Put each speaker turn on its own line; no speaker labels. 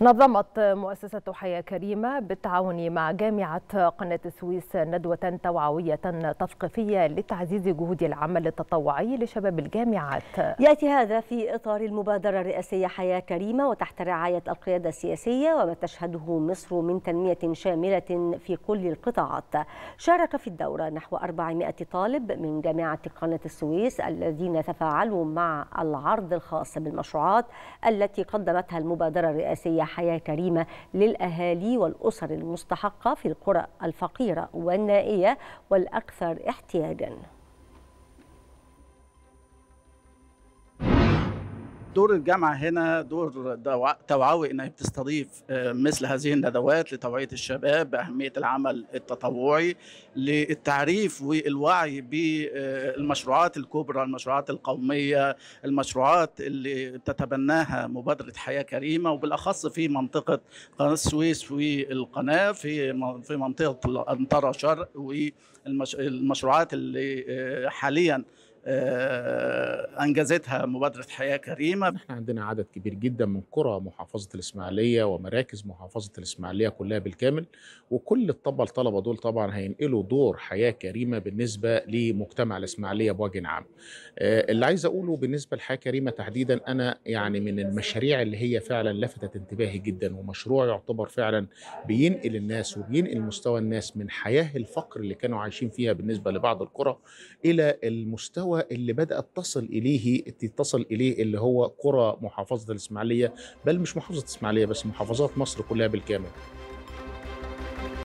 نظمت مؤسسة حياة كريمة بالتعاون مع جامعة قناة السويس ندوة توعوية تثقيفية لتعزيز جهود العمل التطوعي لشباب الجامعات
يأتي هذا في إطار المبادرة الرئاسية حياة كريمة وتحت رعاية القيادة السياسية وما تشهده مصر من تنمية شاملة في كل القطاعات شارك في الدورة نحو 400 طالب من جامعة قناة السويس الذين تفاعلوا مع العرض الخاص بالمشروعات التي قدمتها المبادرة الرئاسية حياة كريمة للأهالي والأسر المستحقة في القرى الفقيرة والنائية والأكثر احتياجاً
دور الجامعه هنا دور توعوي انها بتستضيف آه، مثل هذه الندوات لتوعيه الشباب باهميه العمل التطوعي للتعريف والوعي بالمشروعات الكبرى المشروعات القوميه المشروعات اللي تتبناها مبادره حياه كريمه وبالاخص في منطقه قناه السويس والقناه في في منطقه الانطره شرق والمشروعات اللي آه، حاليا آه، انجزتها مبادره حياه كريمه احنا عندنا عدد كبير جدا من قرى محافظه
الاسماعيليه ومراكز محافظه الاسماعيليه كلها بالكامل وكل الطلبه الطلبه دول طبعا هينقلوا دور حياه كريمه بالنسبه لمجتمع الاسماعيليه بوجه عام آه، اللي عايز اقوله بالنسبه لحياه كريمه تحديدا انا يعني من المشاريع اللي هي فعلا لفتت انتباهي جدا ومشروع يعتبر فعلا بينقل الناس وبينقل مستوى الناس من حياه الفقر اللي كانوا عايشين فيها بالنسبه لبعض القرى الى المستوى اللي بدأت تصل إليه تتصل إليه اللي هو قرى محافظة الإسماعيلية بل مش محافظة الإسماعيلية بس محافظات مصر كلها بالكامل